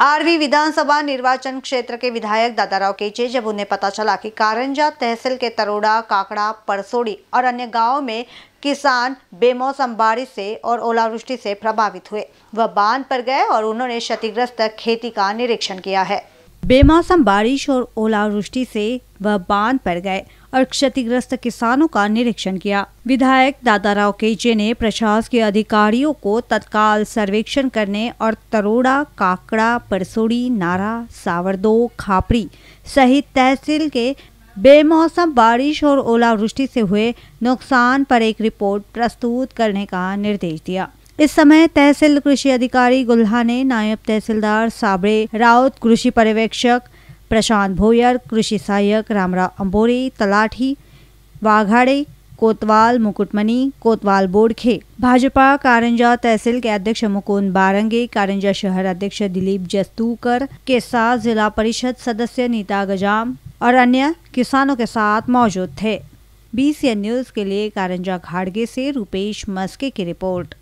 RV विधानसभा निर्वाचन क्षेत्र के विधायक दादाराव केचे जब उन्हें पता चला कि कारंजा तहसील के तरोड़ा काकड़ा परसोड़ी और अन्य गांवों में किसान बेमौसम बारिश से और ओलावृष्टि से प्रभावित हुए वह बांध पर गए और उन्होंने क्षतिग्रस्त खेती का निरीक्षण किया है बेमौसम बारिश और ओलावृष्टि से वह बांध पड़ गए और क्षतिग्रस्त किसानों का निरीक्षण किया विधायक दादाराव केचे ने प्रशासकीय अधिकारियों को तत्काल सर्वेक्षण करने और तरोड़ा काकड़ा परसोड़ी नारा सावरदो खापरी सहित तहसील के बेमौसम बारिश और ओलावृष्टि से हुए नुकसान पर एक रिपोर्ट प्रस्तुत करने का निर्देश दिया इस समय तहसील कृषि अधिकारी गुल्हा ने नायब तहसीलदार साबरे राउत कृषि पर्यवेक्षक प्रशांत भोयर कृषि सहायक रामराव अम्बोरे तलाठी वाघाड़े कोतवाल मुकुटमणि कोतवाल बोडखे भाजपा कारंजा तहसील के अध्यक्ष मुकुंद बारंगे कारंजा शहर अध्यक्ष दिलीप जस्तूकर के साथ जिला परिषद सदस्य नीता गजाम और अन्य किसानों के साथ मौजूद थे बी न्यूज के लिए कारंजा घाड़गे से रूपेश मस्के की रिपोर्ट